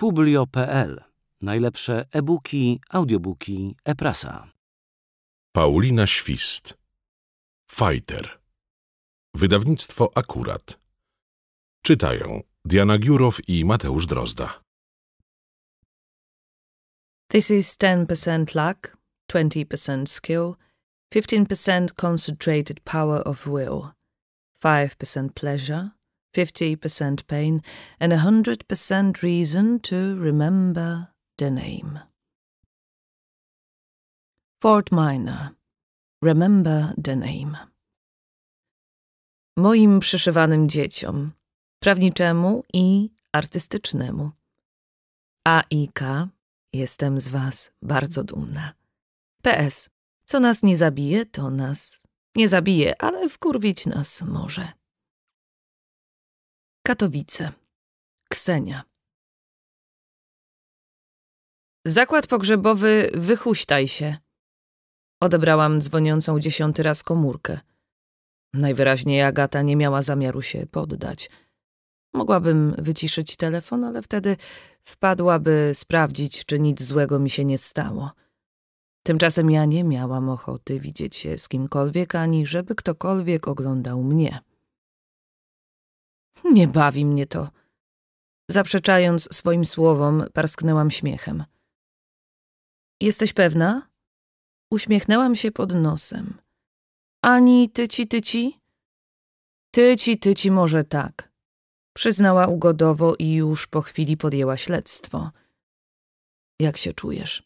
Publio.pl. Najlepsze e-booki, audiobooki, e-prasa. Paulina Świst. Fighter. Wydawnictwo Akurat. Czytają Diana Giurow i Mateusz Drozda. This is 10% luck, 20% skill, 15% concentrated power of will, 5% pleasure, 50% pain, and 100% reason to remember the name. Fort Minor. Remember the name. Moim przyszywanym dzieciom, prawniczemu i artystycznemu. A i K. Jestem z was bardzo dumna. PS. Co nas nie zabije, to nas nie zabije, ale wkurwić nas może. Katowice. Ksenia. Zakład pogrzebowy, wychuśtaj się. Odebrałam dzwoniącą dziesiąty raz komórkę. Najwyraźniej Agata nie miała zamiaru się poddać. Mogłabym wyciszyć telefon, ale wtedy wpadłaby sprawdzić, czy nic złego mi się nie stało. Tymczasem ja nie miałam ochoty widzieć się z kimkolwiek, ani żeby ktokolwiek oglądał mnie. Nie bawi mnie to. Zaprzeczając swoim słowom, parsknęłam śmiechem. Jesteś pewna? Uśmiechnęłam się pod nosem. Ani tyci, tyci? Tyci, tyci może tak. Przyznała ugodowo i już po chwili podjęła śledztwo. Jak się czujesz?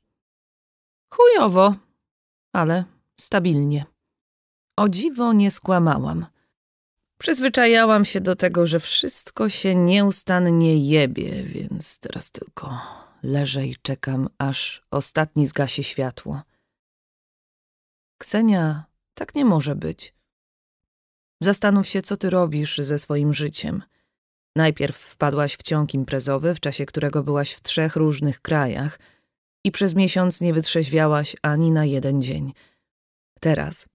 Chujowo, ale stabilnie. O dziwo nie skłamałam. Przyzwyczajałam się do tego, że wszystko się nieustannie jebie, więc teraz tylko leżę i czekam, aż ostatni zgasi światło. Ksenia, tak nie może być. Zastanów się, co ty robisz ze swoim życiem. Najpierw wpadłaś w ciąg imprezowy, w czasie którego byłaś w trzech różnych krajach i przez miesiąc nie wytrzeźwiałaś ani na jeden dzień. Teraz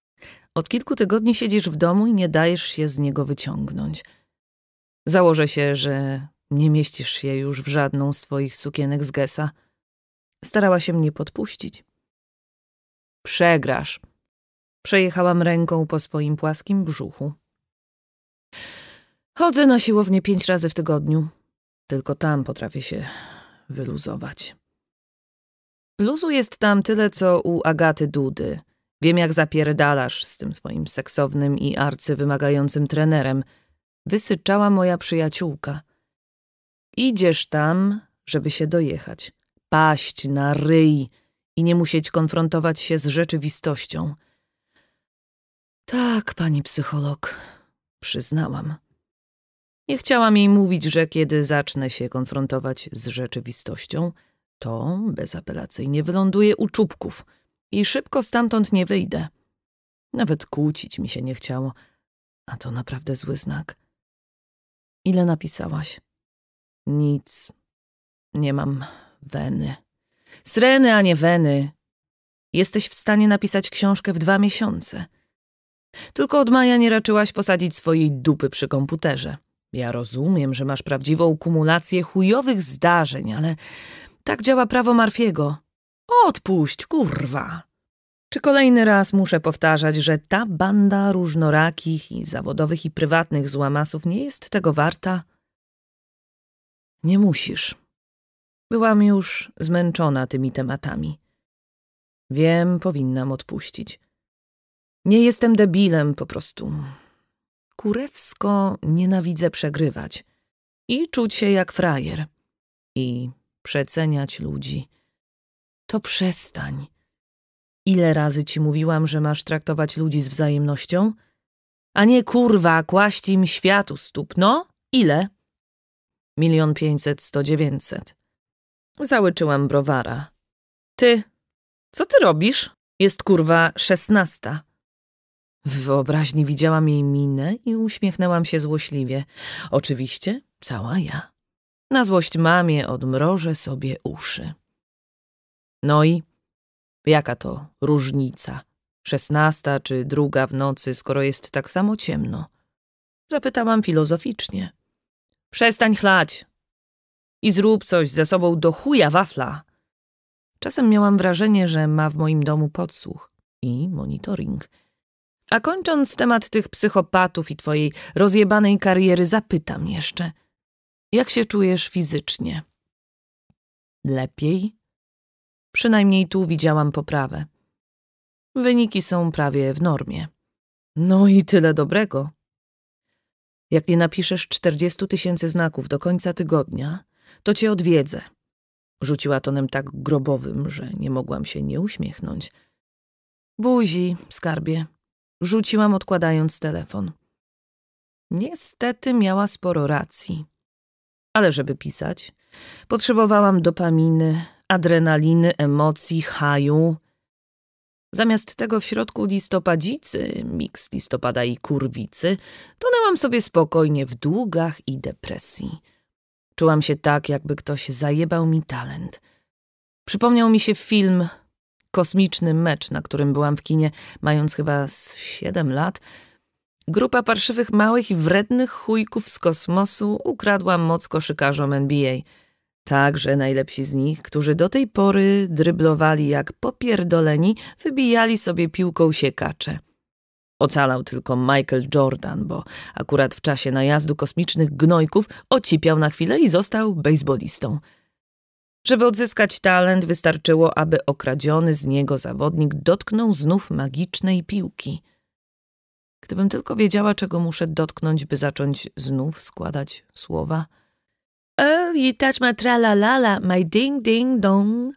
od kilku tygodni siedzisz w domu i nie dajesz się z niego wyciągnąć. Założę się, że nie mieścisz się już w żadną z twoich sukienek z Gesa. Starała się mnie podpuścić. Przegrasz. Przejechałam ręką po swoim płaskim brzuchu. Chodzę na siłownię pięć razy w tygodniu. Tylko tam potrafię się wyluzować. Luzu jest tam tyle, co u Agaty Dudy. Wiem, jak zapierdalasz z tym swoim seksownym i arcywymagającym trenerem. Wysyczała moja przyjaciółka. Idziesz tam, żeby się dojechać. Paść na ryj i nie musieć konfrontować się z rzeczywistością. Tak, pani psycholog, przyznałam. Nie chciałam jej mówić, że kiedy zacznę się konfrontować z rzeczywistością, to bezapelacyjnie wyląduję u czubków – i szybko stamtąd nie wyjdę. Nawet kłócić mi się nie chciało, a to naprawdę zły znak. Ile napisałaś? Nic. Nie mam weny. Sreny, a nie weny. Jesteś w stanie napisać książkę w dwa miesiące. Tylko od maja nie raczyłaś posadzić swojej dupy przy komputerze. Ja rozumiem, że masz prawdziwą kumulację chujowych zdarzeń, ale tak działa prawo Marfiego. Odpuść, kurwa! Czy kolejny raz muszę powtarzać, że ta banda różnorakich i zawodowych i prywatnych złamasów nie jest tego warta? Nie musisz. Byłam już zmęczona tymi tematami. Wiem, powinnam odpuścić. Nie jestem debilem po prostu. Kurewsko nienawidzę przegrywać i czuć się jak frajer i przeceniać ludzi to przestań. Ile razy ci mówiłam, że masz traktować ludzi z wzajemnością? A nie kurwa, kłaść im światu stóp. No, ile? Milion pięćset, sto dziewięćset. Załyczyłam browara. Ty, co ty robisz? Jest kurwa szesnasta. W wyobraźni widziałam jej minę i uśmiechnęłam się złośliwie. Oczywiście, cała ja. Na złość mamie odmrożę sobie uszy. No i jaka to różnica? Szesnasta czy druga w nocy, skoro jest tak samo ciemno? Zapytałam filozoficznie. Przestań chlać i zrób coś ze sobą do chuja wafla. Czasem miałam wrażenie, że ma w moim domu podsłuch i monitoring. A kończąc temat tych psychopatów i twojej rozjebanej kariery, zapytam jeszcze. Jak się czujesz fizycznie? Lepiej? Przynajmniej tu widziałam poprawę. Wyniki są prawie w normie. No i tyle dobrego. Jak nie napiszesz 40 tysięcy znaków do końca tygodnia, to cię odwiedzę. Rzuciła tonem tak grobowym, że nie mogłam się nie uśmiechnąć. Buzi, skarbie. Rzuciłam odkładając telefon. Niestety miała sporo racji. Ale żeby pisać, potrzebowałam dopaminy, adrenaliny, emocji, haju. Zamiast tego w środku listopadzicy, miks listopada i kurwicy, tonęłam sobie spokojnie w długach i depresji. Czułam się tak, jakby ktoś zajebał mi talent. Przypomniał mi się film Kosmiczny mecz, na którym byłam w kinie, mając chyba z 7 lat. Grupa parszywych małych i wrednych chujków z kosmosu ukradła moc koszykarzom NBA – Także najlepsi z nich, którzy do tej pory dryblowali jak popierdoleni, wybijali sobie piłką siekacze. Ocalał tylko Michael Jordan, bo akurat w czasie najazdu kosmicznych gnojków ocipiał na chwilę i został bejsbolistą. Żeby odzyskać talent, wystarczyło, aby okradziony z niego zawodnik dotknął znów magicznej piłki. Gdybym tylko wiedziała, czego muszę dotknąć, by zacząć znów składać słowa – Oh, you touch my lala, my ding ding dong.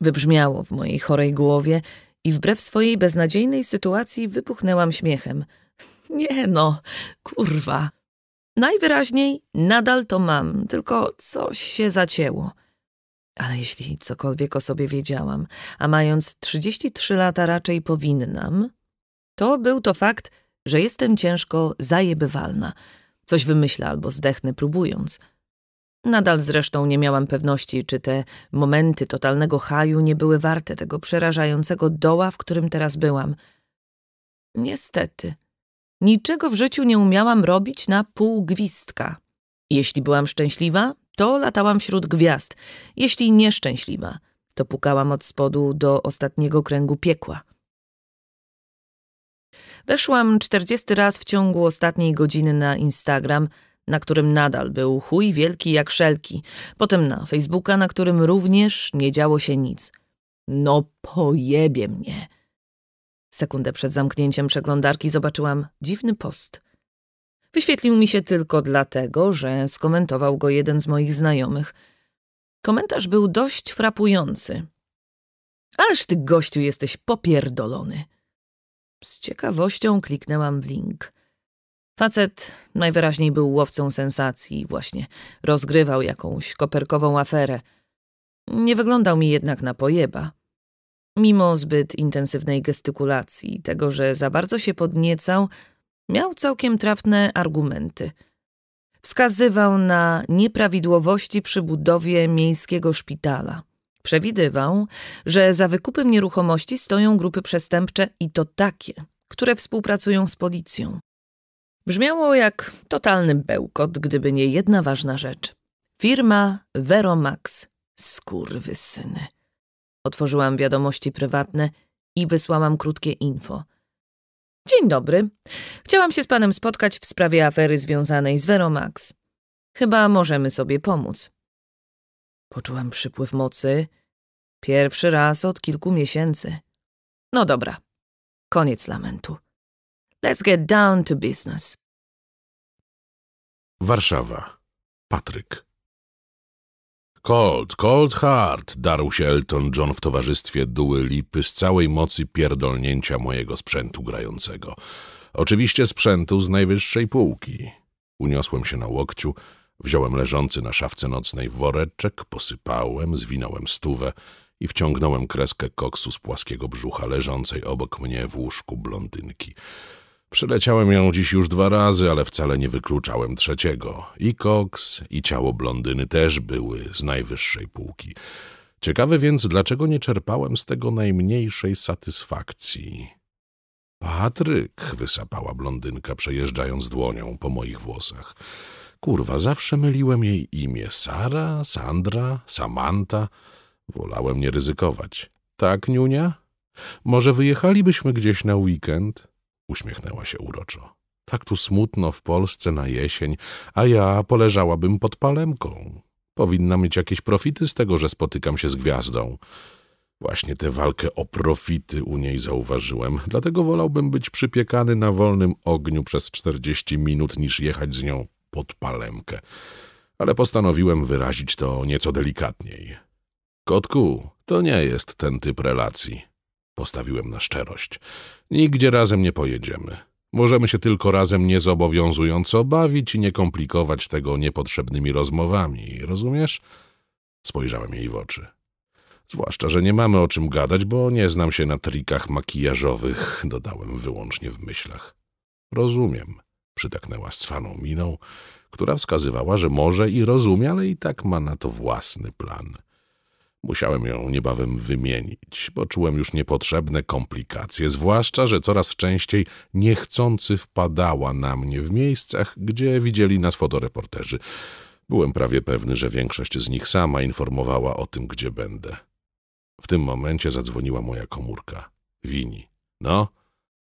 Wybrzmiało w mojej chorej głowie i wbrew swojej beznadziejnej sytuacji wypuchnęłam śmiechem. Nie no, kurwa. Najwyraźniej nadal to mam, tylko coś się zacięło. Ale jeśli cokolwiek o sobie wiedziałam, a mając 33 lata raczej powinnam, to był to fakt, że jestem ciężko zajebywalna. Coś wymyślę albo zdechnę próbując – Nadal zresztą nie miałam pewności, czy te momenty totalnego haju nie były warte tego przerażającego doła, w którym teraz byłam. Niestety, niczego w życiu nie umiałam robić na pół gwizdka. Jeśli byłam szczęśliwa, to latałam wśród gwiazd. Jeśli nieszczęśliwa, to pukałam od spodu do ostatniego kręgu piekła. Weszłam czterdziesty raz w ciągu ostatniej godziny na Instagram – na którym nadal był chuj wielki jak szelki, potem na Facebooka, na którym również nie działo się nic. No pojebie mnie. Sekundę przed zamknięciem przeglądarki zobaczyłam dziwny post. Wyświetlił mi się tylko dlatego, że skomentował go jeden z moich znajomych. Komentarz był dość frapujący. Ależ ty, gościu, jesteś popierdolony. Z ciekawością kliknęłam w link. Facet najwyraźniej był łowcą sensacji i właśnie rozgrywał jakąś koperkową aferę. Nie wyglądał mi jednak na pojeba. Mimo zbyt intensywnej gestykulacji i tego, że za bardzo się podniecał, miał całkiem trafne argumenty. Wskazywał na nieprawidłowości przy budowie miejskiego szpitala. Przewidywał, że za wykupem nieruchomości stoją grupy przestępcze i to takie, które współpracują z policją. Brzmiało jak totalny bełkot, gdyby nie jedna ważna rzecz. Firma Veromax. syny. Otworzyłam wiadomości prywatne i wysłałam krótkie info. Dzień dobry. Chciałam się z panem spotkać w sprawie afery związanej z Veromax. Chyba możemy sobie pomóc. Poczułam przypływ mocy. Pierwszy raz od kilku miesięcy. No dobra. Koniec lamentu. Let's get down to business. Warszawa. Patryk. Cold, cold hard, darł się Elton John w towarzystwie duły lipy z całej mocy pierdolnięcia mojego sprzętu grającego. Oczywiście sprzętu z najwyższej półki. Uniosłem się na łokciu, wziąłem leżący na szafce nocnej woreczek, posypałem, zwinąłem stówę i wciągnąłem kreskę koksu z płaskiego brzucha leżącej obok mnie w łóżku blondynki. Przeleciałem ją dziś już dwa razy, ale wcale nie wykluczałem trzeciego. I koks, i ciało blondyny też były z najwyższej półki. Ciekawe więc, dlaczego nie czerpałem z tego najmniejszej satysfakcji. Patryk, wysapała blondynka, przejeżdżając dłonią po moich włosach. Kurwa, zawsze myliłem jej imię. Sara, Sandra, Samanta. Wolałem nie ryzykować. Tak, Niunia? Może wyjechalibyśmy gdzieś na weekend? Uśmiechnęła się uroczo. Tak tu smutno w Polsce na jesień, a ja poleżałabym pod palemką. Powinna mieć jakieś profity z tego, że spotykam się z gwiazdą. Właśnie tę walkę o profity u niej zauważyłem, dlatego wolałbym być przypiekany na wolnym ogniu przez czterdzieści minut, niż jechać z nią pod palemkę. Ale postanowiłem wyrazić to nieco delikatniej. Kotku, to nie jest ten typ relacji. Postawiłem na szczerość. Nigdzie razem nie pojedziemy. Możemy się tylko razem niezobowiązująco bawić i nie komplikować tego niepotrzebnymi rozmowami, rozumiesz? Spojrzałem jej w oczy. Zwłaszcza, że nie mamy o czym gadać, bo nie znam się na trikach makijażowych, dodałem wyłącznie w myślach. Rozumiem, przytaknęła z cwaną miną, która wskazywała, że może i rozumie, ale i tak ma na to własny plan – Musiałem ją niebawem wymienić, bo czułem już niepotrzebne komplikacje, zwłaszcza, że coraz częściej niechcący wpadała na mnie w miejscach, gdzie widzieli nas fotoreporterzy. Byłem prawie pewny, że większość z nich sama informowała o tym, gdzie będę. W tym momencie zadzwoniła moja komórka. Wini. No?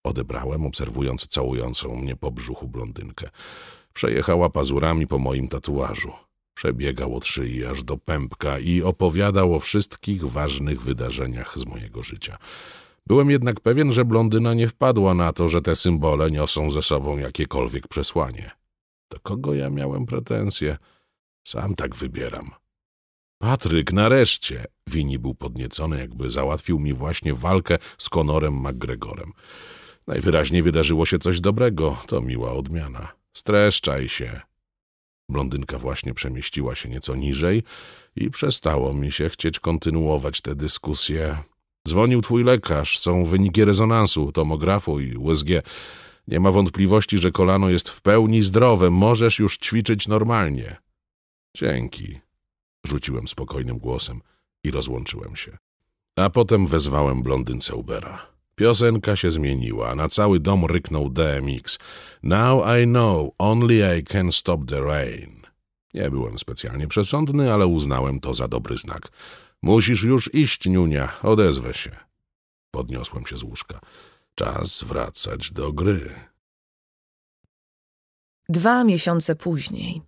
Odebrałem, obserwując całującą mnie po brzuchu blondynkę. Przejechała pazurami po moim tatuażu. Przebiegał od szyi aż do pępka i opowiadał o wszystkich ważnych wydarzeniach z mojego życia. Byłem jednak pewien, że blondyna nie wpadła na to, że te symbole niosą ze sobą jakiekolwiek przesłanie. Do kogo ja miałem pretensje? Sam tak wybieram. Patryk, nareszcie! Wini był podniecony, jakby załatwił mi właśnie walkę z Konorem MacGregorem. Najwyraźniej wydarzyło się coś dobrego, to miła odmiana. Streszczaj się, Blondynka właśnie przemieściła się nieco niżej i przestało mi się chcieć kontynuować tę dyskusję. Dzwonił twój lekarz, są wyniki rezonansu, tomografu i USG. Nie ma wątpliwości, że kolano jest w pełni zdrowe, możesz już ćwiczyć normalnie. Dzięki, rzuciłem spokojnym głosem i rozłączyłem się. A potem wezwałem blondynce Ubera. Piosenka się zmieniła, na cały dom ryknął DMX. Now I know, only I can stop the rain. Nie byłem specjalnie przesądny, ale uznałem to za dobry znak. Musisz już iść, Niunia, odezwę się. Podniosłem się z łóżka. Czas wracać do gry. Dwa miesiące później.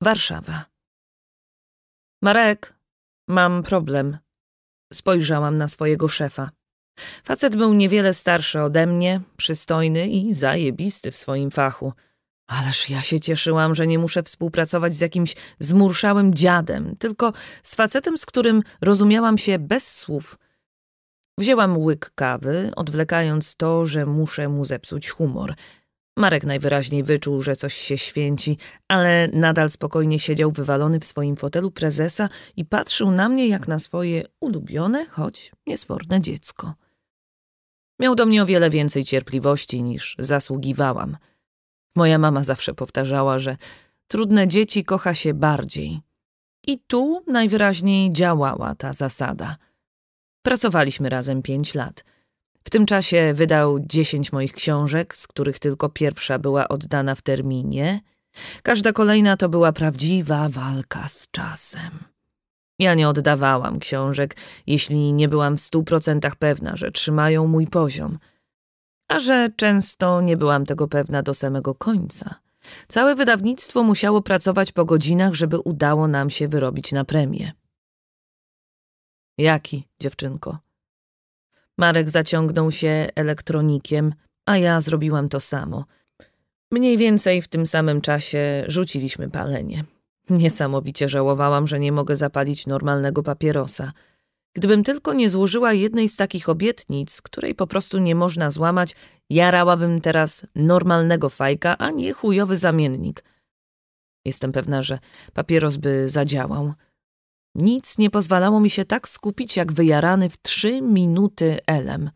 Warszawa. Marek, mam problem. Spojrzałam na swojego szefa. Facet był niewiele starszy ode mnie, przystojny i zajebisty w swoim fachu. Ależ ja się cieszyłam, że nie muszę współpracować z jakimś zmurszałym dziadem, tylko z facetem, z którym rozumiałam się bez słów. Wzięłam łyk kawy, odwlekając to, że muszę mu zepsuć humor. Marek najwyraźniej wyczuł, że coś się święci, ale nadal spokojnie siedział wywalony w swoim fotelu prezesa i patrzył na mnie jak na swoje ulubione, choć niesforne dziecko. Miał do mnie o wiele więcej cierpliwości niż zasługiwałam. Moja mama zawsze powtarzała, że trudne dzieci kocha się bardziej. I tu najwyraźniej działała ta zasada. Pracowaliśmy razem pięć lat. W tym czasie wydał dziesięć moich książek, z których tylko pierwsza była oddana w terminie. Każda kolejna to była prawdziwa walka z czasem. Ja nie oddawałam książek, jeśli nie byłam w stu procentach pewna, że trzymają mój poziom. A że często nie byłam tego pewna do samego końca. Całe wydawnictwo musiało pracować po godzinach, żeby udało nam się wyrobić na premię. Jaki, dziewczynko? Marek zaciągnął się elektronikiem, a ja zrobiłam to samo. Mniej więcej w tym samym czasie rzuciliśmy palenie. Niesamowicie żałowałam, że nie mogę zapalić normalnego papierosa. Gdybym tylko nie złożyła jednej z takich obietnic, której po prostu nie można złamać, jarałabym teraz normalnego fajka, a nie chujowy zamiennik. Jestem pewna, że papieros by zadziałał. Nic nie pozwalało mi się tak skupić, jak wyjarany w trzy minuty elem.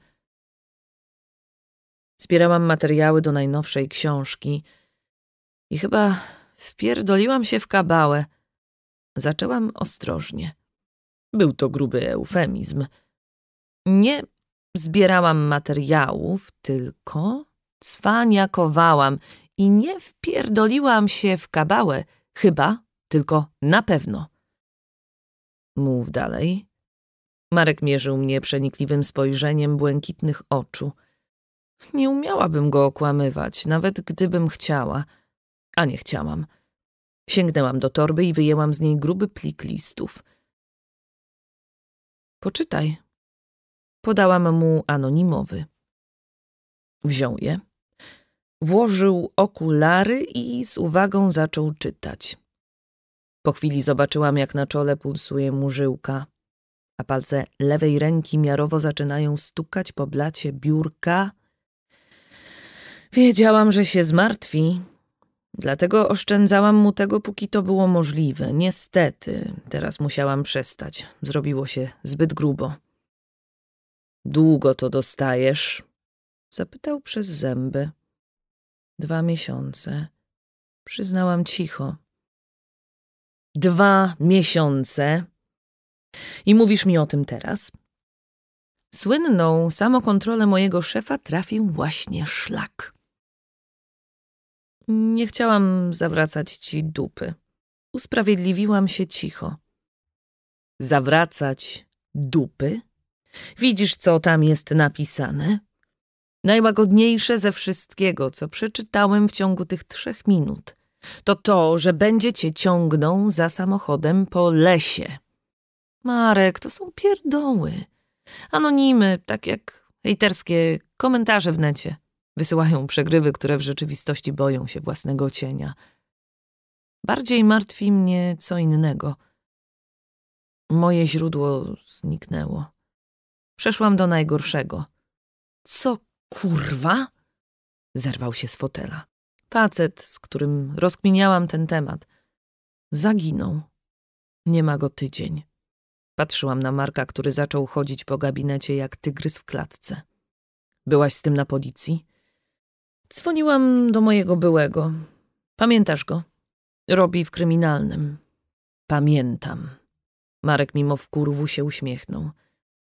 Zbierałam materiały do najnowszej książki i chyba Wpierdoliłam się w kabałę. Zaczęłam ostrożnie. Był to gruby eufemizm. Nie zbierałam materiałów, tylko cwaniakowałam i nie wpierdoliłam się w kabałę, chyba, tylko na pewno. Mów dalej. Marek mierzył mnie przenikliwym spojrzeniem błękitnych oczu. Nie umiałabym go okłamywać, nawet gdybym chciała – a nie chciałam. Sięgnęłam do torby i wyjęłam z niej gruby plik listów. Poczytaj. Podałam mu anonimowy. Wziął je, włożył okulary i z uwagą zaczął czytać. Po chwili zobaczyłam, jak na czole pulsuje mu żyłka, a palce lewej ręki miarowo zaczynają stukać po blacie biurka. Wiedziałam, że się zmartwi, Dlatego oszczędzałam mu tego, póki to było możliwe. Niestety, teraz musiałam przestać. Zrobiło się zbyt grubo. Długo to dostajesz? Zapytał przez zęby. Dwa miesiące. Przyznałam cicho. Dwa miesiące? I mówisz mi o tym teraz? Słynną samokontrolę mojego szefa trafił właśnie szlak. Nie chciałam zawracać ci dupy. Usprawiedliwiłam się cicho. Zawracać dupy? Widzisz, co tam jest napisane? Najłagodniejsze ze wszystkiego, co przeczytałem w ciągu tych trzech minut, to to, że będzie cię ciągnął za samochodem po lesie. Marek, to są pierdoły. Anonimy, tak jak hejterskie komentarze w necie. Wysyłają przegrywy, które w rzeczywistości boją się własnego cienia. Bardziej martwi mnie co innego. Moje źródło zniknęło. Przeszłam do najgorszego. Co kurwa? Zerwał się z fotela. Facet, z którym rozkminiałam ten temat, zaginął. Nie ma go tydzień. Patrzyłam na Marka, który zaczął chodzić po gabinecie jak tygrys w klatce. Byłaś z tym na policji? Dzwoniłam do mojego byłego. Pamiętasz go? Robi w kryminalnym. Pamiętam. Marek mimo wkurwu się uśmiechnął.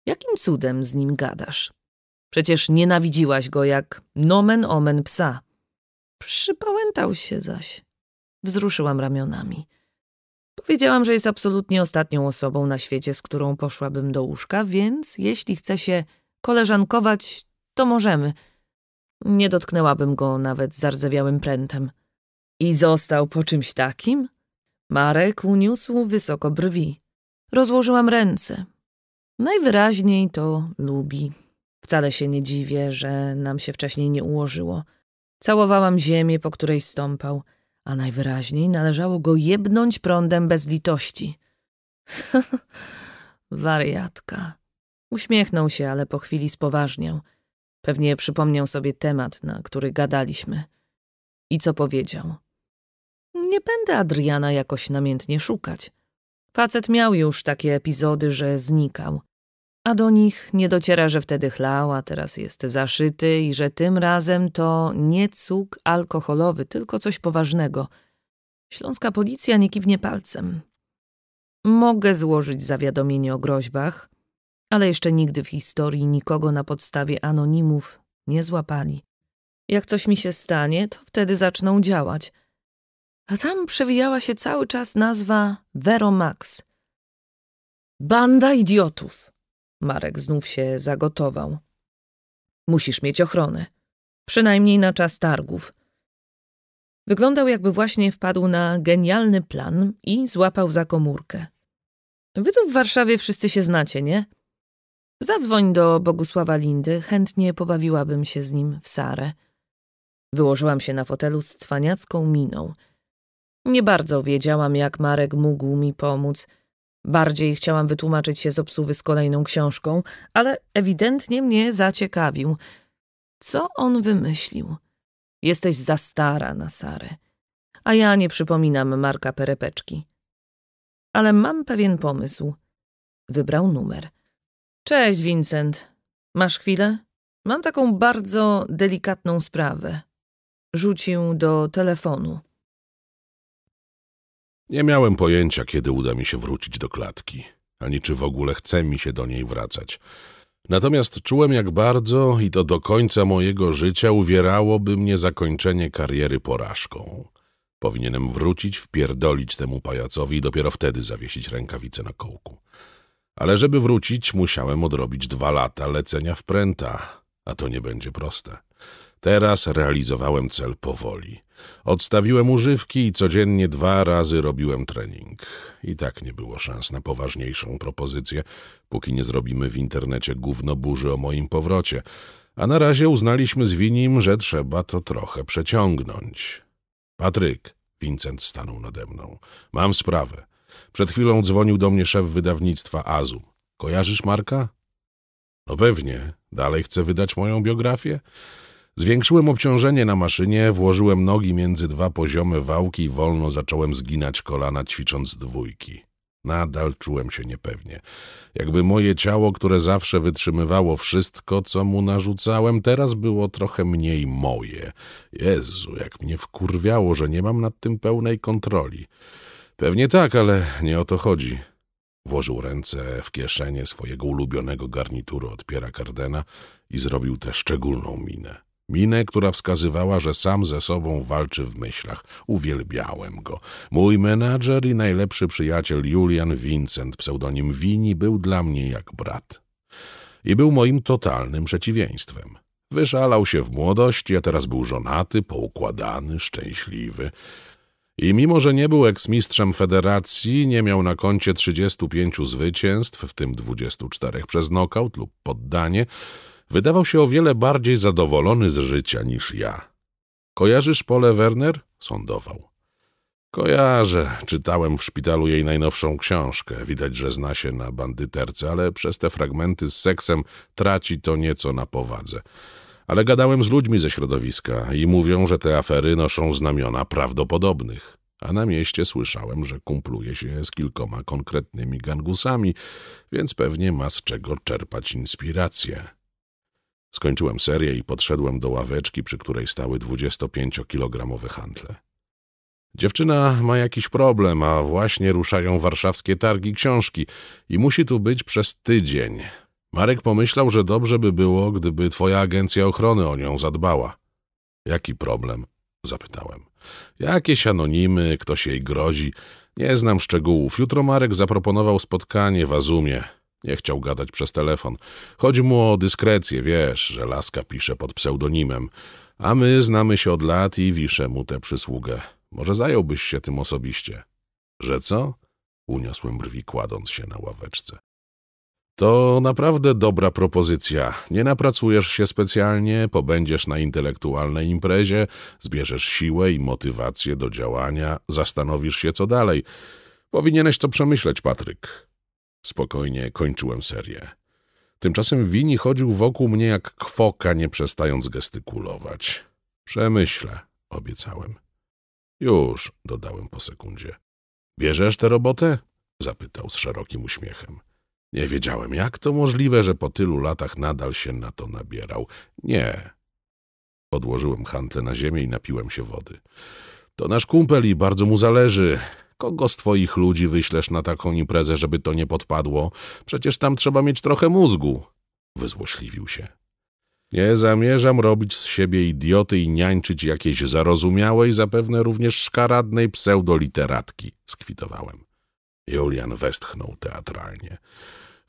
Jakim cudem z nim gadasz? Przecież nienawidziłaś go jak nomen omen psa. Przypałętał się zaś. Wzruszyłam ramionami. Powiedziałam, że jest absolutnie ostatnią osobą na świecie, z którą poszłabym do łóżka, więc jeśli chce się koleżankować, to możemy – nie dotknęłabym go nawet zardzewiałym prętem. I został po czymś takim? Marek uniósł wysoko brwi. Rozłożyłam ręce. Najwyraźniej to lubi. Wcale się nie dziwię, że nam się wcześniej nie ułożyło. Całowałam ziemię, po której stąpał, a najwyraźniej należało go jebnąć prądem bez litości. Wariatka. Uśmiechnął się, ale po chwili spoważniał – Pewnie przypomniał sobie temat, na który gadaliśmy. I co powiedział? Nie będę Adriana jakoś namiętnie szukać. Facet miał już takie epizody, że znikał. A do nich nie dociera, że wtedy chlał, a teraz jest zaszyty i że tym razem to nie cuk alkoholowy, tylko coś poważnego. Śląska policja nie kiwnie palcem. Mogę złożyć zawiadomienie o groźbach, ale jeszcze nigdy w historii nikogo na podstawie anonimów nie złapali. Jak coś mi się stanie, to wtedy zaczną działać. A tam przewijała się cały czas nazwa Veromax. Banda idiotów. Marek znów się zagotował. Musisz mieć ochronę. Przynajmniej na czas targów. Wyglądał jakby właśnie wpadł na genialny plan i złapał za komórkę. Wy tu w Warszawie wszyscy się znacie, nie? Zadzwoń do Bogusława Lindy, chętnie pobawiłabym się z nim w Sarę. Wyłożyłam się na fotelu z cwaniacką miną. Nie bardzo wiedziałam, jak Marek mógł mi pomóc. Bardziej chciałam wytłumaczyć się z obsuwy z kolejną książką, ale ewidentnie mnie zaciekawił. Co on wymyślił? Jesteś za stara na Sarę. A ja nie przypominam Marka Perepeczki. Ale mam pewien pomysł. Wybrał numer – Cześć, Vincent. Masz chwilę? Mam taką bardzo delikatną sprawę. Rzucił do telefonu. Nie miałem pojęcia, kiedy uda mi się wrócić do klatki, ani czy w ogóle chce mi się do niej wracać. Natomiast czułem, jak bardzo i to do końca mojego życia uwierałoby mnie zakończenie kariery porażką. Powinienem wrócić, wpierdolić temu pajacowi i dopiero wtedy zawiesić rękawice na kołku ale żeby wrócić, musiałem odrobić dwa lata lecenia w pręta, a to nie będzie proste. Teraz realizowałem cel powoli. Odstawiłem używki i codziennie dwa razy robiłem trening. I tak nie było szans na poważniejszą propozycję, póki nie zrobimy w internecie gówno burzy o moim powrocie, a na razie uznaliśmy z Winim, że trzeba to trochę przeciągnąć. Patryk, Vincent stanął nade mną. Mam sprawę. Przed chwilą dzwonił do mnie szef wydawnictwa Azum. Kojarzysz Marka? No pewnie. Dalej chcę wydać moją biografię? Zwiększyłem obciążenie na maszynie, włożyłem nogi między dwa poziome wałki i wolno zacząłem zginać kolana ćwicząc dwójki. Nadal czułem się niepewnie. Jakby moje ciało, które zawsze wytrzymywało wszystko, co mu narzucałem, teraz było trochę mniej moje. Jezu, jak mnie wkurwiało, że nie mam nad tym pełnej kontroli. Pewnie tak, ale nie o to chodzi. Włożył ręce w kieszenie swojego ulubionego garnituru od Piera Cardena i zrobił tę szczególną minę. Minę, która wskazywała, że sam ze sobą walczy w myślach. Uwielbiałem go. Mój menadżer i najlepszy przyjaciel Julian Vincent, pseudonim Wini, był dla mnie jak brat. I był moim totalnym przeciwieństwem. Wyszalał się w młodości, a teraz był żonaty, poukładany, szczęśliwy. I mimo, że nie był eksmistrzem federacji, nie miał na koncie 35 zwycięstw, w tym 24 przez nokaut lub poddanie, wydawał się o wiele bardziej zadowolony z życia niż ja. Kojarzysz Pole Werner? Sądował. Kojarzę. Czytałem w szpitalu jej najnowszą książkę. Widać, że zna się na bandyterce, ale przez te fragmenty z seksem traci to nieco na powadze ale gadałem z ludźmi ze środowiska i mówią, że te afery noszą znamiona prawdopodobnych. A na mieście słyszałem, że kumpluje się z kilkoma konkretnymi gangusami, więc pewnie ma z czego czerpać inspirację. Skończyłem serię i podszedłem do ławeczki, przy której stały 25-kilogramowe handle. Dziewczyna ma jakiś problem, a właśnie ruszają warszawskie targi książki i musi tu być przez tydzień. Marek pomyślał, że dobrze by było, gdyby twoja agencja ochrony o nią zadbała. Jaki problem? Zapytałem. Jakieś anonimy, ktoś jej grozi. Nie znam szczegółów. Jutro Marek zaproponował spotkanie w Azumie. Nie chciał gadać przez telefon. Chodzi mu o dyskrecję, wiesz, że laska pisze pod pseudonimem. A my znamy się od lat i wiszę mu tę przysługę. Może zająłbyś się tym osobiście. Że co? Uniosłem brwi, kładąc się na ławeczce. To naprawdę dobra propozycja. Nie napracujesz się specjalnie, pobędziesz na intelektualnej imprezie, zbierzesz siłę i motywację do działania, zastanowisz się co dalej. Powinieneś to przemyśleć, Patryk. Spokojnie kończyłem serię. Tymczasem Wini chodził wokół mnie jak kwoka, nie przestając gestykulować. Przemyślę, obiecałem. Już, dodałem po sekundzie. Bierzesz tę robotę? zapytał z szerokim uśmiechem. Nie wiedziałem, jak to możliwe, że po tylu latach nadal się na to nabierał. Nie. Odłożyłem hantle na ziemię i napiłem się wody. To nasz kumpel i bardzo mu zależy. Kogo z twoich ludzi wyślesz na taką imprezę, żeby to nie podpadło? Przecież tam trzeba mieć trochę mózgu. Wyzłośliwił się. Nie zamierzam robić z siebie idioty i niańczyć jakiejś zarozumiałej, zapewne również szkaradnej pseudoliteratki, skwitowałem. Julian westchnął teatralnie.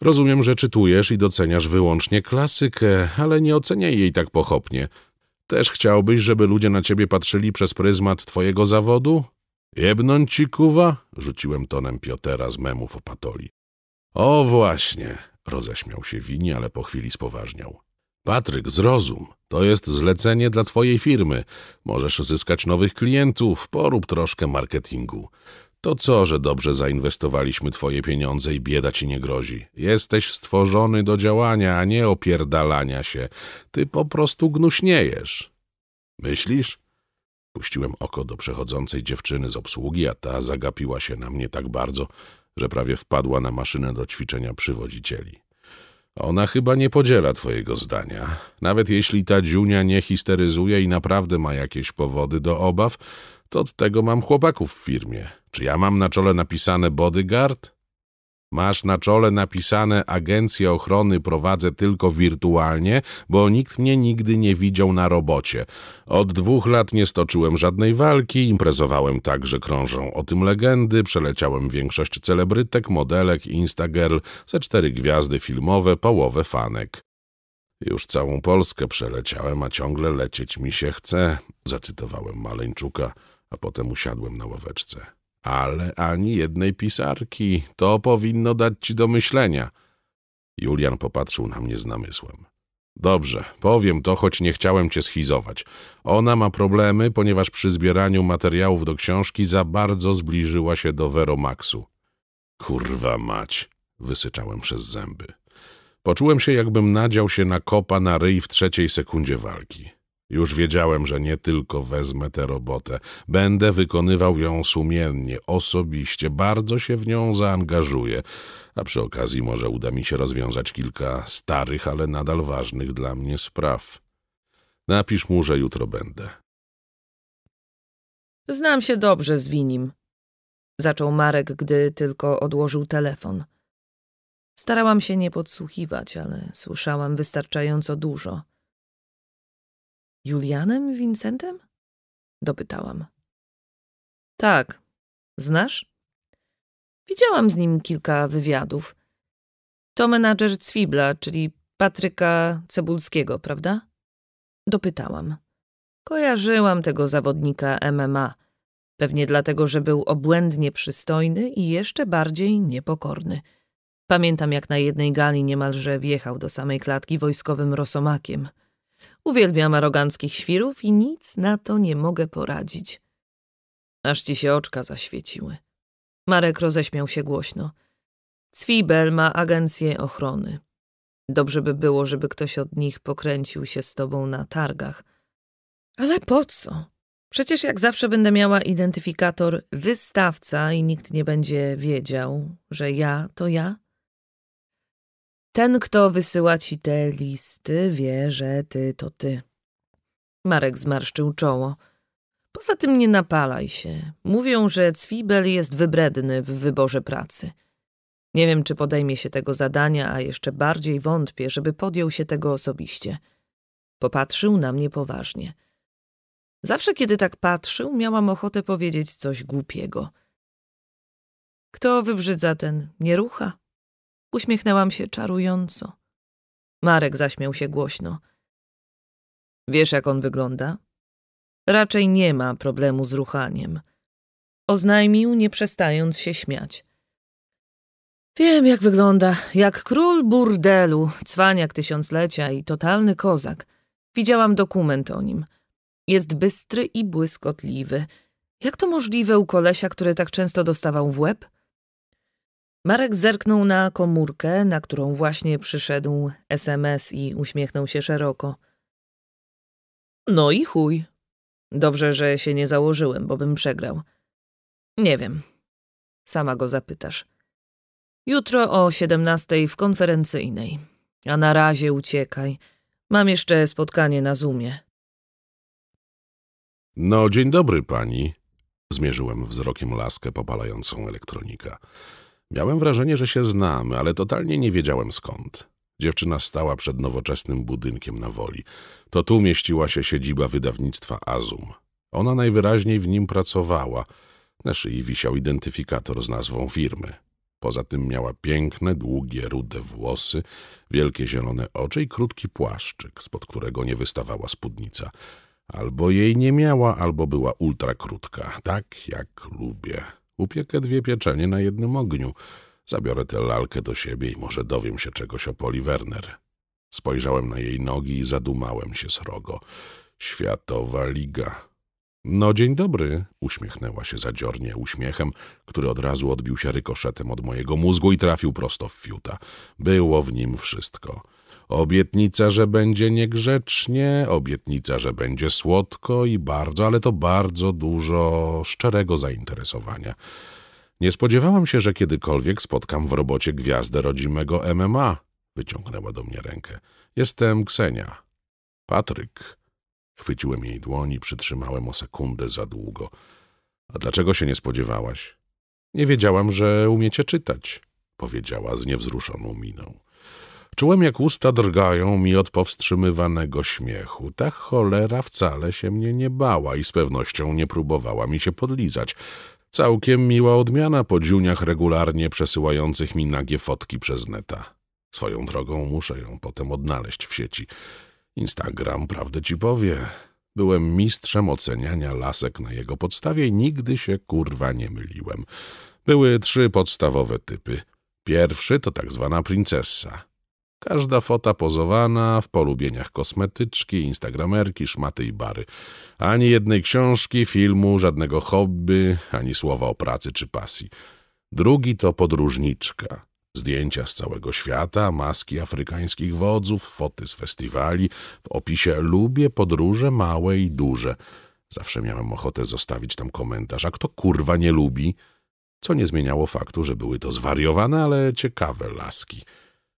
Rozumiem, że czytujesz i doceniasz wyłącznie klasykę, ale nie oceniaj jej tak pochopnie. Też chciałbyś, żeby ludzie na ciebie patrzyli przez pryzmat twojego zawodu? Jebnąć ci kuwa? Rzuciłem tonem Piotera z memów o patoli. O właśnie, roześmiał się Wini, ale po chwili spoważniał. Patryk, zrozum, to jest zlecenie dla twojej firmy. Możesz zyskać nowych klientów, porób troszkę marketingu. To co, że dobrze zainwestowaliśmy twoje pieniądze i bieda ci nie grozi. Jesteś stworzony do działania, a nie opierdalania się. Ty po prostu gnuśniejesz. Myślisz? Puściłem oko do przechodzącej dziewczyny z obsługi, a ta zagapiła się na mnie tak bardzo, że prawie wpadła na maszynę do ćwiczenia przywodzicieli. Ona chyba nie podziela twojego zdania. Nawet jeśli ta dziunia nie histeryzuje i naprawdę ma jakieś powody do obaw, to od tego mam chłopaków w firmie. Czy ja mam na czole napisane bodyguard? Masz na czole napisane agencję ochrony prowadzę tylko wirtualnie, bo nikt mnie nigdy nie widział na robocie. Od dwóch lat nie stoczyłem żadnej walki, imprezowałem tak, że krążą o tym legendy, przeleciałem większość celebrytek, modelek, instagirl, ze cztery gwiazdy filmowe, połowę fanek. Już całą Polskę przeleciałem, a ciągle lecieć mi się chce, zacytowałem Maleńczuka a potem usiadłem na ławeczce. Ale ani jednej pisarki. To powinno dać ci do myślenia. Julian popatrzył na mnie z namysłem. Dobrze, powiem to, choć nie chciałem cię schizować. Ona ma problemy, ponieważ przy zbieraniu materiałów do książki za bardzo zbliżyła się do Veromaxu. Kurwa mać, wysyczałem przez zęby. Poczułem się, jakbym nadział się na kopa na ryj w trzeciej sekundzie walki. Już wiedziałem, że nie tylko wezmę tę robotę. Będę wykonywał ją sumiennie, osobiście, bardzo się w nią zaangażuję, a przy okazji może uda mi się rozwiązać kilka starych, ale nadal ważnych dla mnie spraw. Napisz mu, że jutro będę. Znam się dobrze z Winim, zaczął Marek, gdy tylko odłożył telefon. Starałam się nie podsłuchiwać, ale słyszałam wystarczająco dużo – Julianem Vincentem? Dopytałam. Tak. Znasz? Widziałam z nim kilka wywiadów. To menadżer Cwibla, czyli Patryka Cebulskiego, prawda? Dopytałam. Kojarzyłam tego zawodnika MMA. Pewnie dlatego, że był obłędnie przystojny i jeszcze bardziej niepokorny. Pamiętam, jak na jednej gali niemalże wjechał do samej klatki wojskowym rosomakiem – Uwielbiam aroganckich świrów i nic na to nie mogę poradzić. Aż ci się oczka zaświeciły. Marek roześmiał się głośno. Cwibel ma agencję ochrony. Dobrze by było, żeby ktoś od nich pokręcił się z tobą na targach. Ale po co? Przecież jak zawsze będę miała identyfikator wystawca i nikt nie będzie wiedział, że ja to ja. Ten, kto wysyła ci te listy, wie, że ty to ty. Marek zmarszczył czoło. Poza tym nie napalaj się. Mówią, że Cwibel jest wybredny w wyborze pracy. Nie wiem, czy podejmie się tego zadania, a jeszcze bardziej wątpię, żeby podjął się tego osobiście. Popatrzył na mnie poważnie. Zawsze, kiedy tak patrzył, miałam ochotę powiedzieć coś głupiego. Kto wybrzydza, ten nie rucha. Uśmiechnęłam się czarująco. Marek zaśmiał się głośno. Wiesz, jak on wygląda? Raczej nie ma problemu z ruchaniem. Oznajmił, nie przestając się śmiać. Wiem, jak wygląda. Jak król burdelu, cwaniak tysiąclecia i totalny kozak. Widziałam dokument o nim. Jest bystry i błyskotliwy. Jak to możliwe u kolesia, który tak często dostawał w łeb? Marek zerknął na komórkę, na którą właśnie przyszedł SMS i uśmiechnął się szeroko. No i chuj. Dobrze, że się nie założyłem, bo bym przegrał. Nie wiem. Sama go zapytasz. Jutro o 17 w konferencyjnej. A na razie uciekaj. Mam jeszcze spotkanie na Zoomie. No, dzień dobry pani. Zmierzyłem wzrokiem laskę popalającą elektronika. Miałem wrażenie, że się znamy, ale totalnie nie wiedziałem skąd. Dziewczyna stała przed nowoczesnym budynkiem na woli. To tu mieściła się siedziba wydawnictwa Azum. Ona najwyraźniej w nim pracowała. Na szyi wisiał identyfikator z nazwą firmy. Poza tym miała piękne, długie, rude włosy, wielkie zielone oczy i krótki płaszczyk, spod którego nie wystawała spódnica. Albo jej nie miała, albo była ultra krótka, tak jak lubię. Upiekę dwie pieczenie na jednym ogniu. Zabiorę tę lalkę do siebie i może dowiem się czegoś o Poli Werner. Spojrzałem na jej nogi i zadumałem się srogo. Światowa liga. No dzień dobry, uśmiechnęła się zadziornie uśmiechem, który od razu odbił się rykoszetem od mojego mózgu i trafił prosto w fiuta. Było w nim wszystko. Obietnica, że będzie niegrzecznie, obietnica, że będzie słodko i bardzo, ale to bardzo dużo szczerego zainteresowania. Nie spodziewałam się, że kiedykolwiek spotkam w robocie gwiazdę rodzimego MMA. Wyciągnęła do mnie rękę. Jestem Ksenia. Patryk. Chwyciłem jej dłoń i przytrzymałem o sekundę za długo. A dlaczego się nie spodziewałaś? Nie wiedziałam, że umiecie czytać, powiedziała z niewzruszoną miną. Czułem, jak usta drgają mi od powstrzymywanego śmiechu. Ta cholera wcale się mnie nie bała i z pewnością nie próbowała mi się podlizać. Całkiem miła odmiana po dziuniach regularnie przesyłających mi nagie fotki przez neta. Swoją drogą muszę ją potem odnaleźć w sieci. Instagram, prawdę ci powie. Byłem mistrzem oceniania lasek na jego podstawie i nigdy się kurwa nie myliłem. Były trzy podstawowe typy. Pierwszy to tak zwana princesa. Każda fota pozowana, w polubieniach kosmetyczki, instagramerki, szmaty i bary. Ani jednej książki, filmu, żadnego hobby, ani słowa o pracy czy pasji. Drugi to podróżniczka. Zdjęcia z całego świata, maski afrykańskich wodzów, foty z festiwali. W opisie lubię podróże małe i duże. Zawsze miałem ochotę zostawić tam komentarz, a kto kurwa nie lubi? Co nie zmieniało faktu, że były to zwariowane, ale ciekawe laski.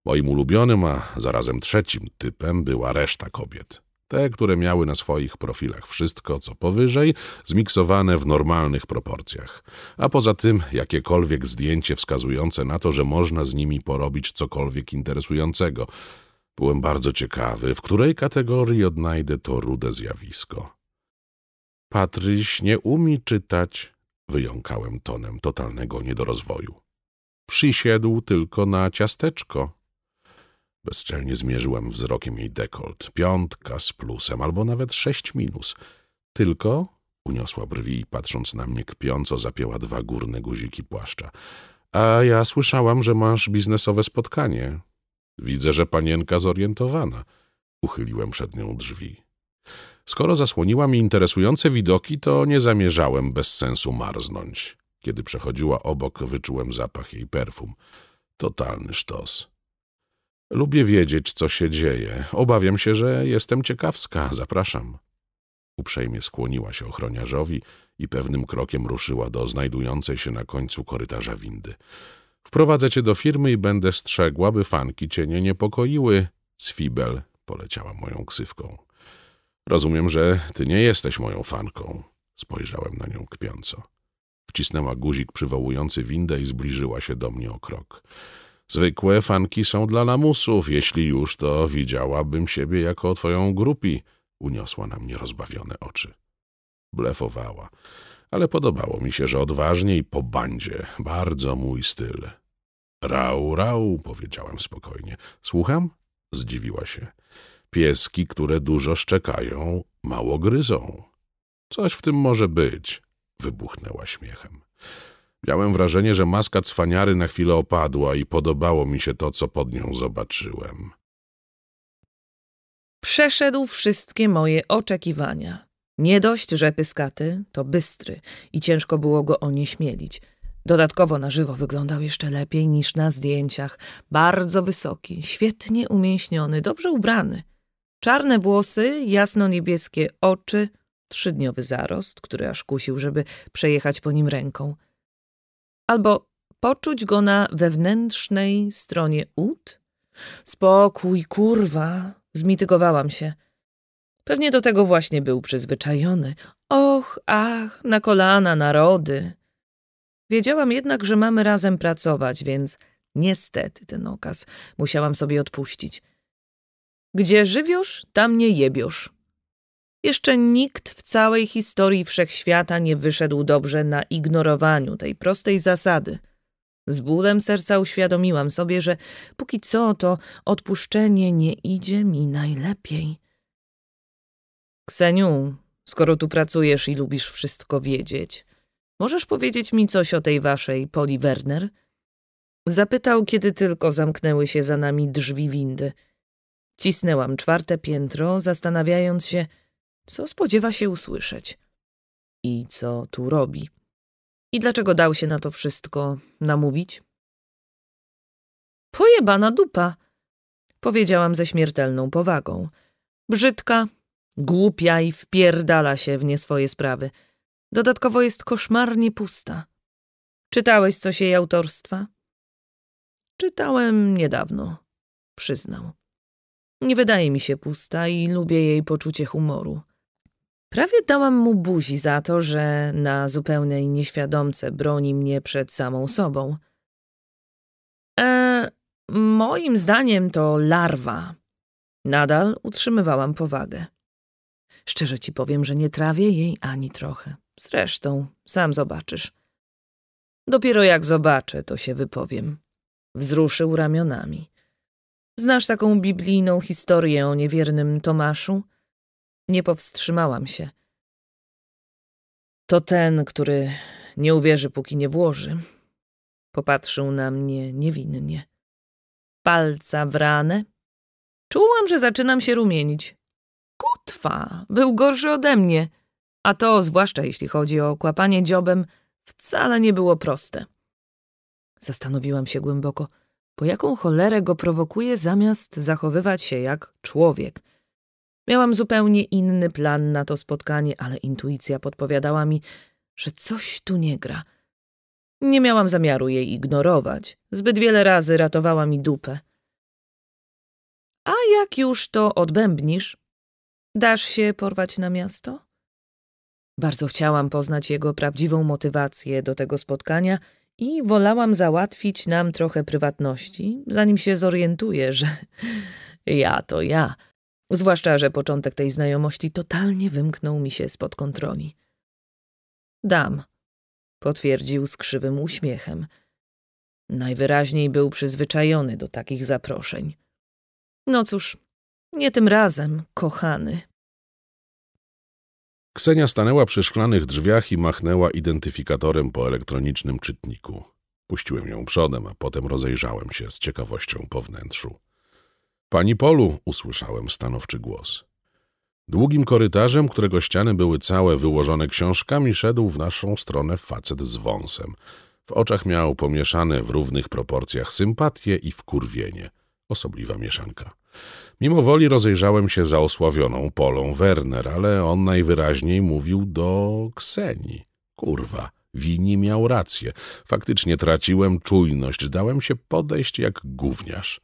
Moim ulubionym, a zarazem trzecim typem była reszta kobiet. Te, które miały na swoich profilach wszystko, co powyżej, zmiksowane w normalnych proporcjach. A poza tym jakiekolwiek zdjęcie wskazujące na to, że można z nimi porobić cokolwiek interesującego. Byłem bardzo ciekawy, w której kategorii odnajdę to rude zjawisko. Patryś nie umie czytać, wyjąkałem tonem totalnego niedorozwoju. Przysiedł tylko na ciasteczko, Bezczelnie zmierzyłem wzrokiem jej dekolt. Piątka z plusem, albo nawet sześć minus. Tylko, uniosła brwi i patrząc na mnie kpiąco, zapięła dwa górne guziki płaszcza. A ja słyszałam, że masz biznesowe spotkanie. Widzę, że panienka zorientowana. Uchyliłem przed nią drzwi. Skoro zasłoniła mi interesujące widoki, to nie zamierzałem bez sensu marznąć. Kiedy przechodziła obok, wyczułem zapach jej perfum. Totalny sztos. Lubię wiedzieć, co się dzieje. Obawiam się, że jestem ciekawska. Zapraszam. Uprzejmie skłoniła się ochroniarzowi i pewnym krokiem ruszyła do znajdującej się na końcu korytarza windy. Wprowadzę cię do firmy i będę strzegła, by fanki cię nie niepokoiły. Swibel poleciała moją ksywką. Rozumiem, że ty nie jesteś moją fanką. Spojrzałem na nią kpiąco. Wcisnęła guzik przywołujący windę i zbliżyła się do mnie o krok. Zwykłe fanki są dla lamusów, jeśli już to widziałabym siebie jako twoją grupi, uniosła na mnie rozbawione oczy. Blefowała, ale podobało mi się, że odważnie i po bandzie, bardzo mój styl. Rau, rau, powiedziałem spokojnie. Słucham? Zdziwiła się. Pieski, które dużo szczekają, mało gryzą. Coś w tym może być, wybuchnęła śmiechem. Miałem wrażenie, że maska cwaniary na chwilę opadła i podobało mi się to, co pod nią zobaczyłem. Przeszedł wszystkie moje oczekiwania. Nie dość, że pyskaty to bystry i ciężko było go onieśmielić. Dodatkowo na żywo wyglądał jeszcze lepiej niż na zdjęciach. Bardzo wysoki, świetnie umięśniony, dobrze ubrany. Czarne włosy, jasno-niebieskie oczy, trzydniowy zarost, który aż kusił, żeby przejechać po nim ręką – albo poczuć go na wewnętrznej stronie ud? Spokój, kurwa, zmitygowałam się. Pewnie do tego właśnie był przyzwyczajony. Och, ach, na kolana, narody. Wiedziałam jednak, że mamy razem pracować, więc niestety ten okaz musiałam sobie odpuścić. Gdzie żywiosz, tam nie jebiosz. Jeszcze nikt w całej historii wszechświata nie wyszedł dobrze na ignorowaniu tej prostej zasady. Z bólem serca uświadomiłam sobie, że póki co to odpuszczenie nie idzie mi najlepiej. Kseniu, skoro tu pracujesz i lubisz wszystko wiedzieć, możesz powiedzieć mi coś o tej waszej Poli Werner? Zapytał, kiedy tylko zamknęły się za nami drzwi windy. Cisnęłam czwarte piętro, zastanawiając się, co spodziewa się usłyszeć i co tu robi. I dlaczego dał się na to wszystko namówić? Pojebana dupa, powiedziałam ze śmiertelną powagą. Brzydka, głupia i wpierdala się w nie swoje sprawy. Dodatkowo jest koszmarnie pusta. Czytałeś coś jej autorstwa? Czytałem niedawno, przyznał. Nie wydaje mi się pusta i lubię jej poczucie humoru. Prawie dałam mu buzi za to, że na zupełnej nieświadomce broni mnie przed samą sobą. E, moim zdaniem to larwa. Nadal utrzymywałam powagę. Szczerze ci powiem, że nie trawię jej ani trochę. Zresztą, sam zobaczysz. Dopiero jak zobaczę, to się wypowiem. Wzruszył ramionami. Znasz taką biblijną historię o niewiernym Tomaszu? Nie powstrzymałam się. To ten, który nie uwierzy, póki nie włoży. Popatrzył na mnie niewinnie. Palca w ranę. Czułam, że zaczynam się rumienić. Kutwa, był gorszy ode mnie. A to, zwłaszcza jeśli chodzi o kłapanie dziobem, wcale nie było proste. Zastanowiłam się głęboko, po jaką cholerę go prowokuje zamiast zachowywać się jak człowiek – Miałam zupełnie inny plan na to spotkanie, ale intuicja podpowiadała mi, że coś tu nie gra. Nie miałam zamiaru jej ignorować. Zbyt wiele razy ratowała mi dupę. A jak już to odbębnisz, dasz się porwać na miasto? Bardzo chciałam poznać jego prawdziwą motywację do tego spotkania i wolałam załatwić nam trochę prywatności, zanim się zorientuje, że ja to ja, Zwłaszcza, że początek tej znajomości totalnie wymknął mi się spod kontroli. Dam, potwierdził z krzywym uśmiechem. Najwyraźniej był przyzwyczajony do takich zaproszeń. No cóż, nie tym razem, kochany. Ksenia stanęła przy szklanych drzwiach i machnęła identyfikatorem po elektronicznym czytniku. Puściłem ją przodem, a potem rozejrzałem się z ciekawością po wnętrzu. Pani Polu, usłyszałem stanowczy głos. Długim korytarzem, którego ściany były całe wyłożone książkami, szedł w naszą stronę facet z wąsem. W oczach miał pomieszane w równych proporcjach sympatię i wkurwienie. Osobliwa mieszanka. Mimo woli rozejrzałem się za osławioną Polą Werner, ale on najwyraźniej mówił do Kseni. Kurwa, Wini miał rację. Faktycznie traciłem czujność, dałem się podejść jak gówniarz.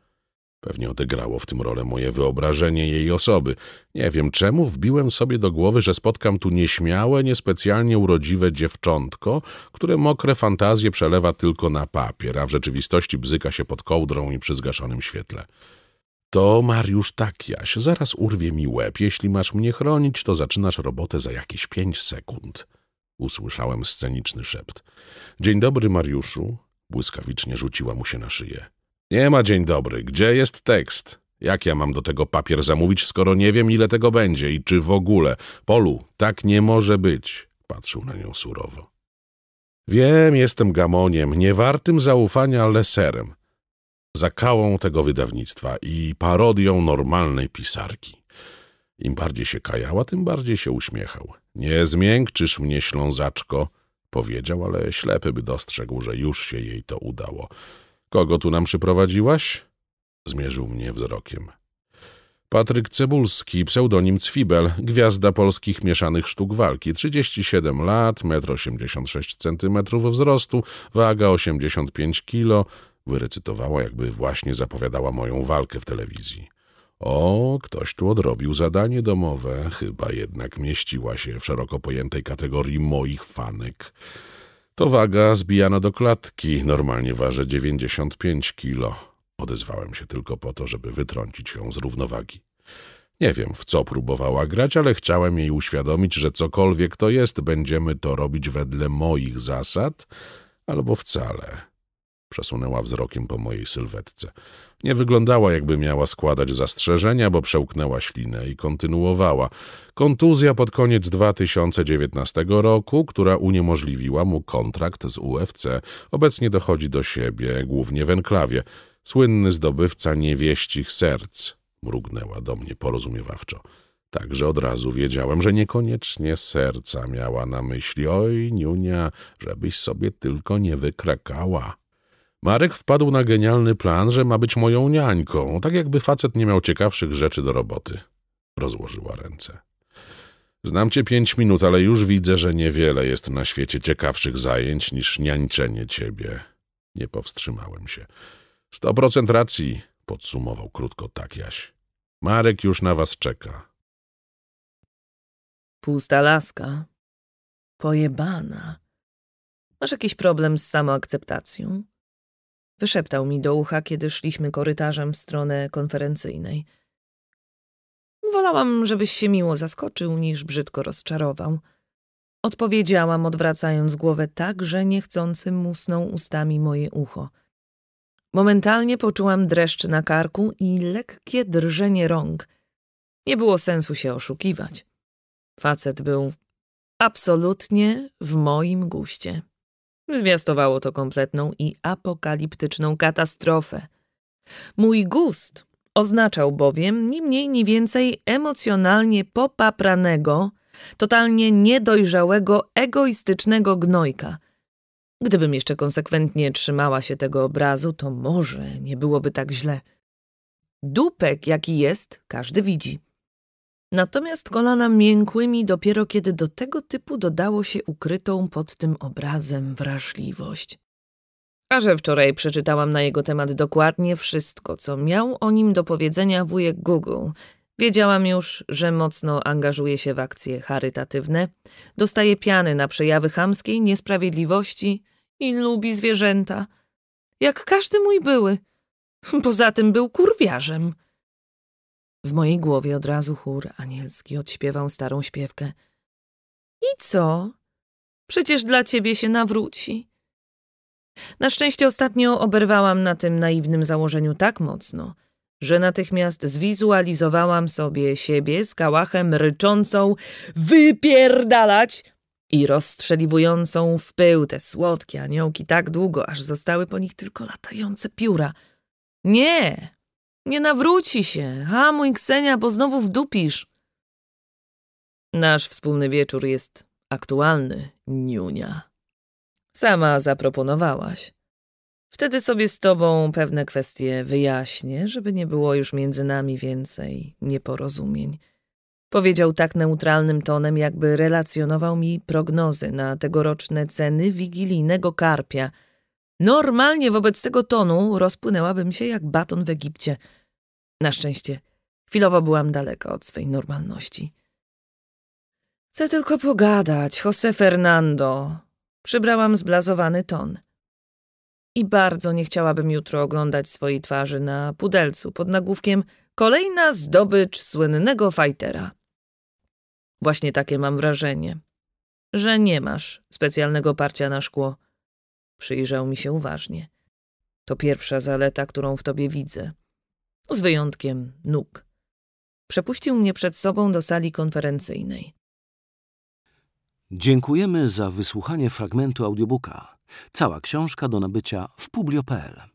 Pewnie odegrało w tym rolę moje wyobrażenie jej osoby. Nie wiem czemu wbiłem sobie do głowy, że spotkam tu nieśmiałe, niespecjalnie urodziwe dziewczątko, które mokre fantazje przelewa tylko na papier, a w rzeczywistości bzyka się pod kołdrą i przy zgaszonym świetle. To Mariusz tak jaś. zaraz urwie mi łeb. Jeśli masz mnie chronić, to zaczynasz robotę za jakieś pięć sekund. Usłyszałem sceniczny szept. Dzień dobry, Mariuszu. Błyskawicznie rzuciła mu się na szyję. Nie ma dzień dobry. Gdzie jest tekst? Jak ja mam do tego papier zamówić, skoro nie wiem, ile tego będzie i czy w ogóle? Polu, tak nie może być. Patrzył na nią surowo. Wiem, jestem gamoniem, niewartym zaufania leserem, zakałą tego wydawnictwa i parodią normalnej pisarki. Im bardziej się kajała, tym bardziej się uśmiechał. Nie zmiękczysz mnie, ślązaczko, powiedział, ale ślepy by dostrzegł, że już się jej to udało. Kogo tu nam przyprowadziłaś? Zmierzył mnie wzrokiem. Patryk Cebulski, pseudonim Cwibel, gwiazda polskich mieszanych sztuk walki, 37 lat, 1,86 m wzrostu, waga 85 kg, wyrecytowała, jakby właśnie zapowiadała moją walkę w telewizji. O, ktoś tu odrobił zadanie domowe, chyba jednak mieściła się w szeroko pojętej kategorii moich fanek. To waga zbijana do klatki. Normalnie waży 95 kilo. Odezwałem się tylko po to, żeby wytrącić ją z równowagi. Nie wiem, w co próbowała grać, ale chciałem jej uświadomić, że cokolwiek to jest, będziemy to robić wedle moich zasad albo wcale. Przesunęła wzrokiem po mojej sylwetce. Nie wyglądała, jakby miała składać zastrzeżenia, bo przełknęła ślinę i kontynuowała. Kontuzja pod koniec 2019 roku, która uniemożliwiła mu kontrakt z UFC, obecnie dochodzi do siebie, głównie w enklawie. Słynny zdobywca niewieścich serc, mrugnęła do mnie porozumiewawczo. Także od razu wiedziałem, że niekoniecznie serca miała na myśli. Oj, Niunia, żebyś sobie tylko nie wykrakała. Marek wpadł na genialny plan, że ma być moją niańką, tak jakby facet nie miał ciekawszych rzeczy do roboty. Rozłożyła ręce. Znam cię pięć minut, ale już widzę, że niewiele jest na świecie ciekawszych zajęć niż niańczenie ciebie. Nie powstrzymałem się. Sto procent racji, podsumował krótko tak Jaś. Marek już na was czeka. Pusta laska. Pojebana. Masz jakiś problem z samoakceptacją? Wyszeptał mi do ucha, kiedy szliśmy korytarzem w stronę konferencyjnej. Wolałam, żebyś się miło zaskoczył, niż brzydko rozczarował. Odpowiedziałam, odwracając głowę tak, że niechcący musnął ustami moje ucho. Momentalnie poczułam dreszcz na karku i lekkie drżenie rąk. Nie było sensu się oszukiwać. Facet był absolutnie w moim guście. Zwiastowało to kompletną i apokaliptyczną katastrofę. Mój gust oznaczał bowiem ni mniej, ni więcej emocjonalnie popapranego, totalnie niedojrzałego, egoistycznego gnojka. Gdybym jeszcze konsekwentnie trzymała się tego obrazu, to może nie byłoby tak źle. Dupek, jaki jest, każdy widzi. Natomiast kolana miękły mi dopiero kiedy do tego typu dodało się ukrytą pod tym obrazem wrażliwość. A że wczoraj przeczytałam na jego temat dokładnie wszystko, co miał o nim do powiedzenia wujek Google. Wiedziałam już, że mocno angażuje się w akcje charytatywne, dostaje piany na przejawy chamskiej niesprawiedliwości i lubi zwierzęta. Jak każdy mój były. Poza tym był kurwiarzem. W mojej głowie od razu chór anielski odśpiewał starą śpiewkę. I co? Przecież dla ciebie się nawróci. Na szczęście ostatnio oberwałam na tym naiwnym założeniu tak mocno, że natychmiast zwizualizowałam sobie siebie z kałachem ryczącą wypierdalać i rozstrzeliwującą w pył te słodkie aniołki tak długo, aż zostały po nich tylko latające pióra. Nie! Nie nawróci się. Hamuj, Ksenia, bo znowu wdupisz. Nasz wspólny wieczór jest aktualny, niunia. Sama zaproponowałaś. Wtedy sobie z tobą pewne kwestie wyjaśnię, żeby nie było już między nami więcej nieporozumień. Powiedział tak neutralnym tonem, jakby relacjonował mi prognozy na tegoroczne ceny wigilijnego karpia – Normalnie wobec tego tonu rozpłynęłabym się jak baton w Egipcie. Na szczęście, chwilowo byłam daleka od swej normalności. Chcę tylko pogadać, Jose Fernando. Przybrałam zblazowany ton. I bardzo nie chciałabym jutro oglądać swojej twarzy na pudelcu pod nagłówkiem kolejna zdobycz słynnego fajtera. Właśnie takie mam wrażenie, że nie masz specjalnego parcia na szkło. Przyjrzał mi się uważnie. To pierwsza zaleta, którą w tobie widzę. Z wyjątkiem nóg. Przepuścił mnie przed sobą do sali konferencyjnej. Dziękujemy za wysłuchanie fragmentu audiobooka. Cała książka do nabycia w publio.pl.